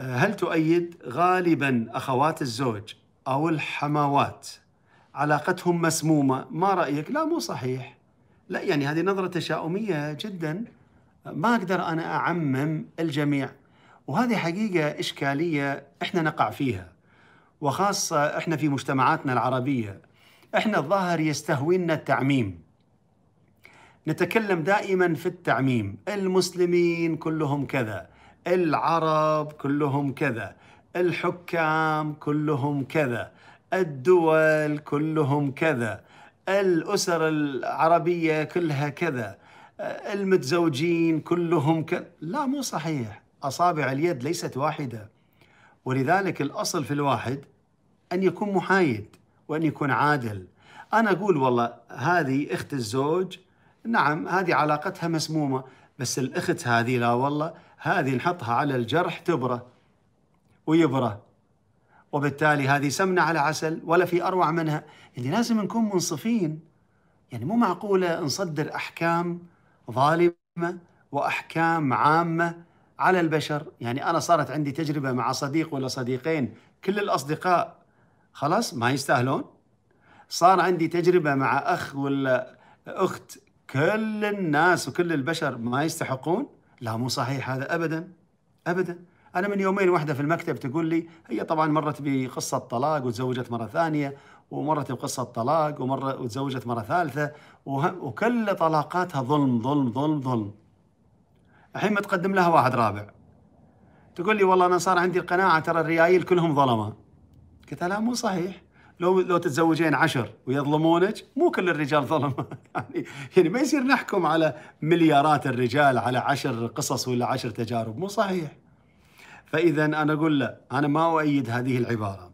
هل تؤيد غالبا أخوات الزوج أو الحماوات علاقتهم مسمومة ما رأيك؟ لا مو صحيح لا يعني هذه نظرة تشاؤمية جدا ما أقدر أنا أعمم الجميع وهذه حقيقة إشكالية إحنا نقع فيها وخاصة إحنا في مجتمعاتنا العربية إحنا الظاهر يستهوينا التعميم نتكلم دائما في التعميم المسلمين كلهم كذا العرب كلهم كذا الحكام كلهم كذا الدول كلهم كذا الأسر العربية كلها كذا المتزوجين كلهم كذا لا مو صحيح أصابع اليد ليست واحدة ولذلك الأصل في الواحد أن يكون محايد وأن يكون عادل أنا أقول والله هذه أخت الزوج نعم هذه علاقتها مسمومة بس الأخت هذه لا والله هذه نحطها على الجرح تبرة ويبرة وبالتالي هذه سمنة على عسل ولا في أروع منها يعني لازم نكون منصفين يعني مو معقولة نصدر أحكام ظالمة وأحكام عامة على البشر يعني أنا صارت عندي تجربة مع صديق ولا صديقين كل الأصدقاء خلاص ما يستاهلون صار عندي تجربة مع أخ ولا أخت كل الناس وكل البشر ما يستحقون لا مو صحيح هذا أبدا أبدا أنا من يومين واحدة في المكتب تقول لي هي طبعا مرت بقصة طلاق وتزوجت مرة ثانية ومرت بقصة طلاق ومرة وتزوجت مرة ثالثة وكل طلاقاتها ظلم ظلم ظلم ظلم الحين متقدم لها واحد رابع تقول لي والله أنا صار عندي القناعة ترى الريايل كلهم ظلمة قلت لها لا مو صحيح لو لو تتزوجين عشر ويظلمونك مو كل الرجال ظلم يعني يعني ما يصير نحكم على مليارات الرجال على عشر قصص ولا عشر تجارب مو صحيح فاذا انا اقول لا انا ما اؤيد هذه العباره